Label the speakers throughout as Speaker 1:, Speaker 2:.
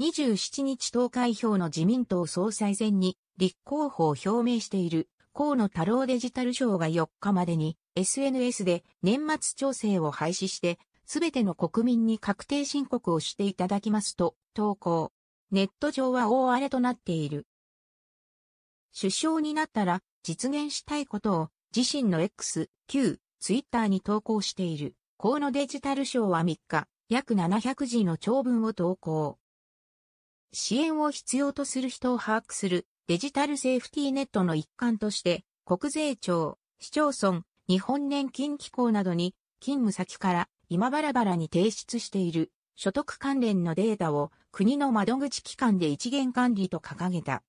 Speaker 1: 27日投開票の自民党総裁選に立候補を表明している河野太郎デジタル賞が4日までに SNS で年末調整を廃止して全ての国民に確定申告をしていただきますと投稿。ネット上は大荒れとなっている。首相になったら実現したいことを自身の X、Q、Twitter に投稿している河野デジタル賞は3日約700字の長文を投稿。支援を必要とする人を把握するデジタルセーフティーネットの一環として、国税庁、市町村、日本年金機構などに勤務先から今バラバラに提出している所得関連のデータを国の窓口機関で一元管理と掲げた。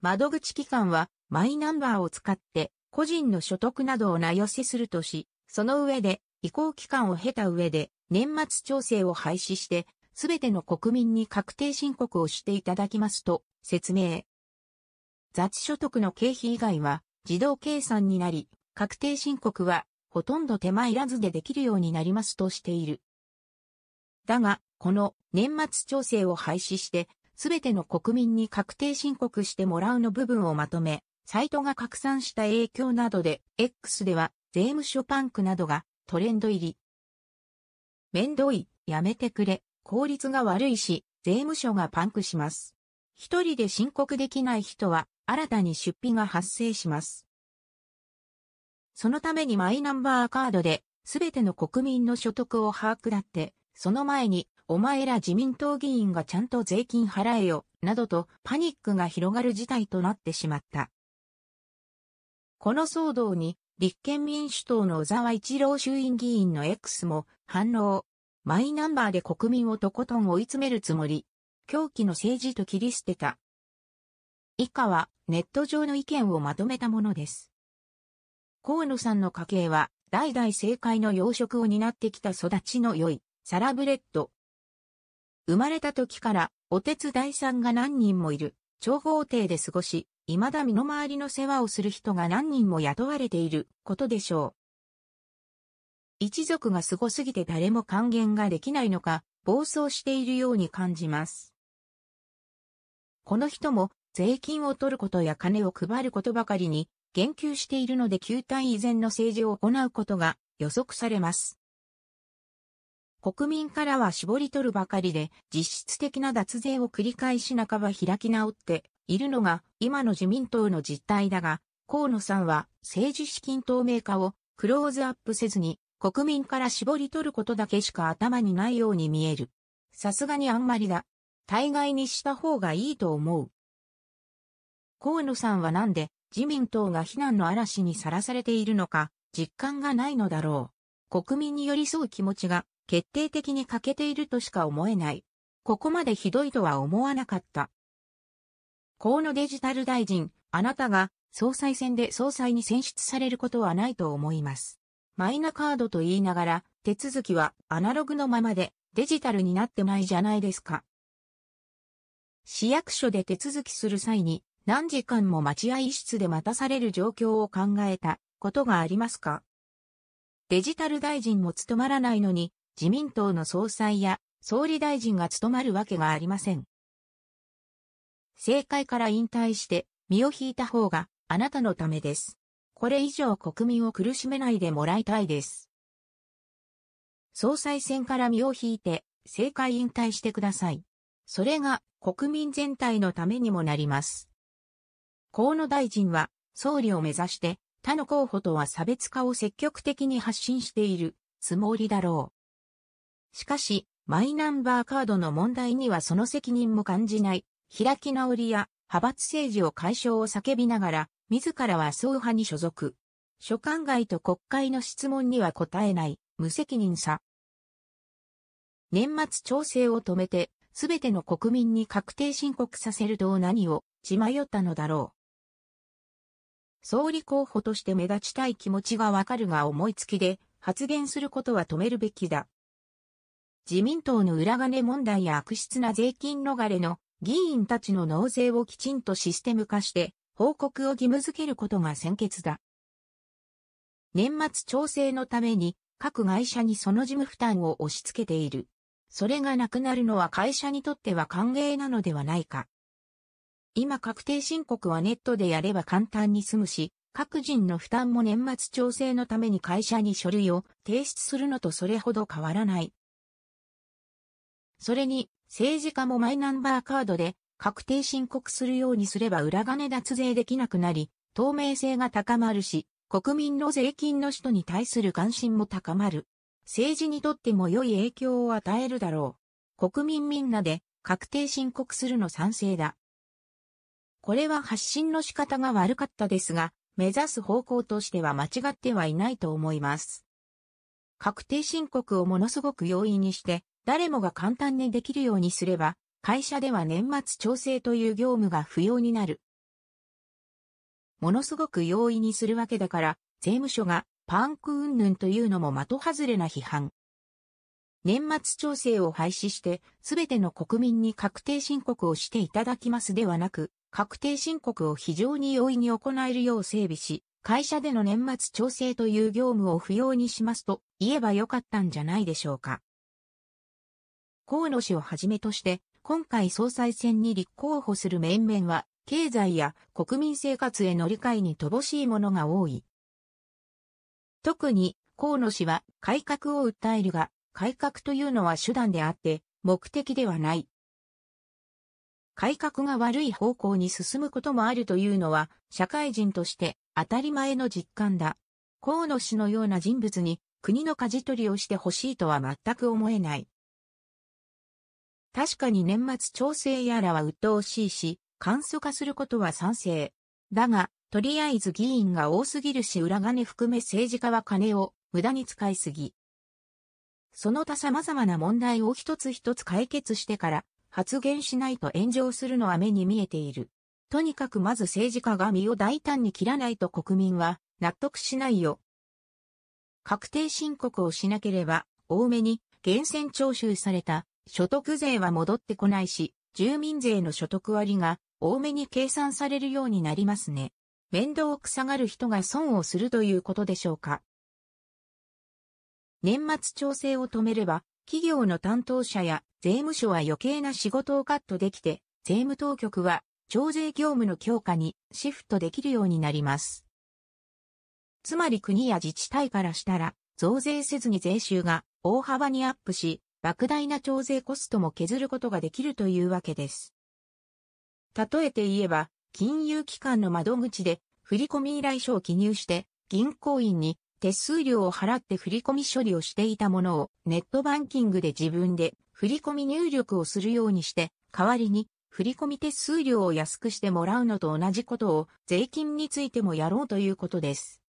Speaker 1: 窓口機関はマイナンバーを使って個人の所得などを名寄せするとし、その上で移行期間を経た上で年末調整を廃止してすべての国民に確定申告をしていただきますと説明。雑所得の経費以外は自動計算になり、確定申告はほとんど手間いらずでできるようになりますとしている。だが、この年末調整を廃止して、すべての国民に確定申告してもらうの部分をまとめ、サイトが拡散した影響などで、X では税務署パンクなどがトレンド入り。めんどい、やめてくれ。効率が悪いし、税務署がパンクします。一人で申告できない人は、新たに出費が発生します。そのためにマイナンバーカードで、すべての国民の所得を把握だって、その前に、お前ら自民党議員がちゃんと税金払えよ、などとパニックが広がる事態となってしまった。この騒動に、立憲民主党の小沢一郎衆院議員の X も反応、マイナンバーで国民をとことん追い詰めるつもり。狂気の政治と切り捨てた。以下はネット上の意見をまとめたものです。河野さんの家系は代々政界の要職を担ってきた育ちの良いサラブレッド。生まれた時からお手伝いさんが何人もいる長方廷で過ごし、未だ身の回りの世話をする人が何人も雇われていることでしょう。一族が凄すすぎて誰も還元ができないのか、暴走しているように感じます。この人も税金を取ることや金を配ることばかりに言及しているので球体依然の政治を行うことが予測されます。国民からは絞り取るばかりで実質的な脱税を繰り返し半ば開き直っているのが今の自民党の実態だが、河野さんは政治資金透明化をクローズアップせずに国民から絞り取ることだけしか頭にないように見える。さすがにあんまりだ。大概にした方がいいと思う。河野さんはなんで自民党が非難の嵐にさらされているのか実感がないのだろう。国民に寄り添う気持ちが決定的に欠けているとしか思えない。ここまでひどいとは思わなかった。河野デジタル大臣、あなたが総裁選で総裁に選出されることはないと思います。マイナカードと言いながら、手続きはアナログのままでデジタルになってないじゃないですか。市役所で手続きする際に何時間も待合室で待たされる状況を考えたことがありますかデジタル大臣も務まらないのに自民党の総裁や総理大臣が務まるわけがありません。政界から引退して身を引いた方があなたのためです。これ以上国民を苦しめないでもらいたいです。総裁選から身を引いて、政界引退してください。それが国民全体のためにもなります。河野大臣は、総理を目指して、他の候補とは差別化を積極的に発信しているつもりだろう。しかし、マイナンバーカードの問題にはその責任も感じない、開き直りや派閥政治を解消を叫びながら、自らは総派に所属。所管外と国会の質問には答えない、無責任さ。年末調整を止めて、すべての国民に確定申告させると何を血迷ったのだろう。総理候補として目立ちたい気持ちがわかるが思いつきで発言することは止めるべきだ。自民党の裏金問題や悪質な税金逃れの議員たちの納税をきちんとシステム化して報告を義務付けることが先決だ。年末調整のために各会社にその事務負担を押し付けている。それがなくなるのは会社にとっては歓迎なのではないか。今確定申告はネットでやれば簡単に済むし、各人の負担も年末調整のために会社に書類を提出するのとそれほど変わらない。それに、政治家もマイナンバーカードで確定申告するようにすれば裏金脱税できなくなり、透明性が高まるし、国民の税金の使途に対する関心も高まる。政治にとっても良い影響を与えるだろう。国民みんなで確定申告するの賛成だ。これは発信の仕方が悪かったですが、目指す方向としては間違ってはいないと思います。確定申告をものすごく容易にして、誰もが簡単にできるようにすれば、会社では年末調整という業務が不要になる。ものすごく容易にするわけだから、税務署がパンク云々というのも的外れな批判。年末調整を廃止して、すべての国民に確定申告をしていただきますではなく、確定申告を非常に容易に行えるよう整備し、会社での年末調整という業務を不要にしますと言えばよかったんじゃないでしょうか。河野氏をはじめとして、今回総裁選に立候補する面々は、経済や国民生活への理解に乏しいものが多い。特に、河野氏は改革を訴えるが、改革というのは手段であって、目的ではない。改革が悪い方向に進むこともあるというのは、社会人として当たり前の実感だ。河野氏のような人物に国の舵取りをしてほしいとは全く思えない。確かに年末調整やらは鬱陶しいし、簡素化することは賛成。だが、とりあえず議員が多すぎるし裏金含め政治家は金を無駄に使いすぎ。その他様々な問題を一つ一つ解決してから発言しないと炎上するのは目に見えている。とにかくまず政治家が身を大胆に切らないと国民は納得しないよ。確定申告をしなければ多めに源泉徴収された所得税は戻ってこないし、住民税の所得割が多めに計算されるようになりますね。面倒くさがる人が損をするということでしょうか。年末調整を止めれば、企業の担当者や税務署は余計な仕事をカットできて、税務当局は徴税業務の強化にシフトできるようになります。つまり国や自治体からしたら、増税せずに税収が大幅にアップし、莫大な徴税コストも削ることができるというわけです。例えて言えば、金融機関の窓口で振込依頼書を記入して、銀行員に手数料を払って振込処理をしていたものをネットバンキングで自分で振込入力をするようにして、代わりに振込手数料を安くしてもらうのと同じことを税金についてもやろうということです。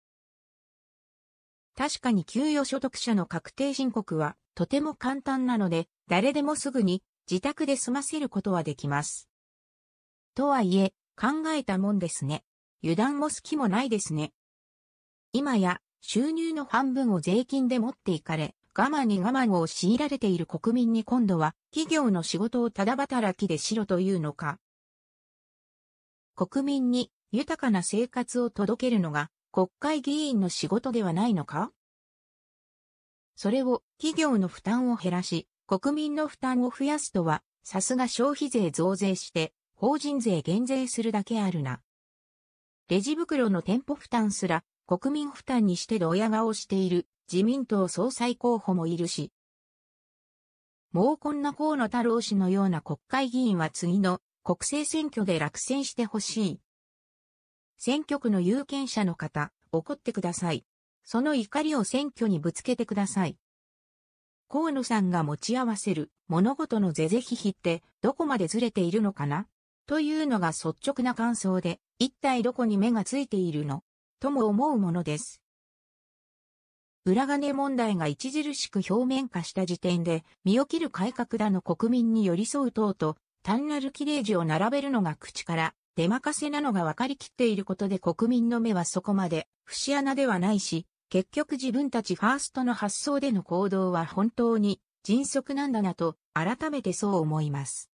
Speaker 1: 確かに給与所得者の確定申告はとても簡単なので、誰でもすぐに自宅で済ませることはできます。とはいえ、考えたもんですね。油断も隙もないですね。今や、収入の半分を税金で持っていかれ、我慢に我慢を強いられている国民に今度は、企業の仕事をただ働きでしろというのか。国民に豊かな生活を届けるのが、国会議員の仕事ではないのかそれを企業の負担を減らし、国民の負担を増やすとは、さすが消費税増税して、法人税減税するだけあるな。レジ袋の店舗負担すら、国民負担にしてドヤ顔している自民党総裁候補もいるし。もうこんな河野太郎氏のような国会議員は次の国政選挙で落選してほしい。選挙区の有権者の方、怒ってください。その怒りを選挙にぶつけてください。河野さんが持ち合わせる物事の是々非々ってどこまでずれているのかなというのが率直な感想で、一体どこに目がついているのとも思うものです。裏金問題が著しく表面化した時点で、身を切る改革だの国民に寄り添う等と、単なる綺麗字を並べるのが口から、出任せなのが分かりきっていることで国民の目はそこまで、節穴ではないし、結局自分たちファーストの発想での行動は本当に迅速なんだなと改めてそう思います。